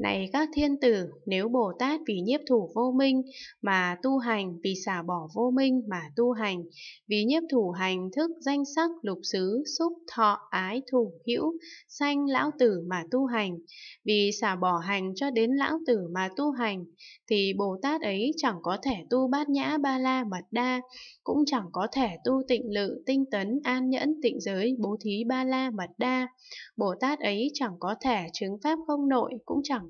Này các thiên tử, nếu Bồ Tát vì nhiếp thủ vô minh mà tu hành, vì xả bỏ vô minh mà tu hành, vì nhiếp thủ hành thức danh sắc lục xứ, xúc thọ ái thủ hữu, sanh lão tử mà tu hành, vì xả bỏ hành cho đến lão tử mà tu hành, thì Bồ Tát ấy chẳng có thể tu bát nhã ba la mật đa, cũng chẳng có thể tu tịnh lự, tinh tấn, an nhẫn, tịnh giới, bố thí ba la mật đa. Bồ Tát ấy chẳng có thể chứng pháp không nội, cũng chẳng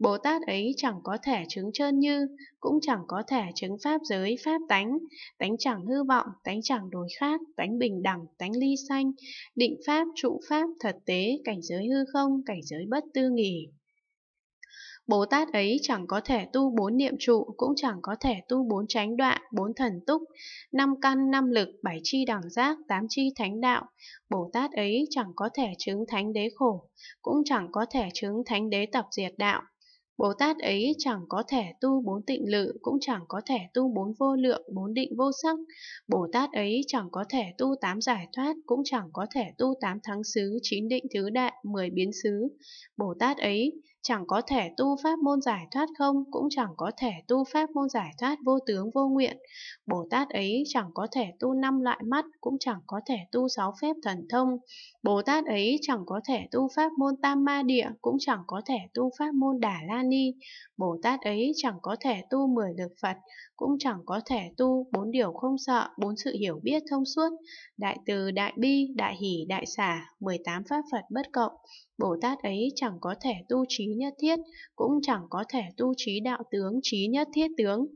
Bồ Tát ấy chẳng có thể chứng trơn như, cũng chẳng có thể chứng pháp giới, pháp tánh, tánh chẳng hư vọng, tánh chẳng đối khác, tánh bình đẳng, tánh ly sanh, định pháp, trụ pháp, thật tế, cảnh giới hư không, cảnh giới bất tư nghỉ. Bồ Tát ấy chẳng có thể tu bốn niệm trụ, cũng chẳng có thể tu bốn tránh đoạn, bốn thần túc, năm căn, năm lực, bảy chi đẳng giác, tám chi thánh đạo. Bồ Tát ấy chẳng có thể chứng thánh đế khổ, cũng chẳng có thể chứng thánh đế tập diệt đạo. Bồ Tát ấy chẳng có thể tu bốn tịnh lự, cũng chẳng có thể tu bốn vô lượng, bốn định vô sắc. Bồ Tát ấy chẳng có thể tu tám giải thoát, cũng chẳng có thể tu tám thắng xứ, chín định thứ đại, mười biến xứ. Bồ Tát ấy chẳng có thể tu pháp môn giải thoát không, cũng chẳng có thể tu pháp môn giải thoát vô tướng vô nguyện. Bồ Tát ấy chẳng có thể tu năm loại mắt, cũng chẳng có thể tu sáu phép thần thông. Bồ Tát ấy chẳng có thể tu pháp môn tam ma địa, cũng chẳng có thể tu pháp môn đà la ni. Bồ Tát ấy chẳng có thể tu mười lực Phật, cũng chẳng có thể tu bốn điều không sợ, bốn sự hiểu biết thông suốt, đại từ, đại bi, đại hỷ, đại xả, 18 pháp Phật bất cộng. Bồ Tát ấy chẳng có thể tu trí nhất thiết, cũng chẳng có thể tu trí đạo tướng trí nhất thiết tướng.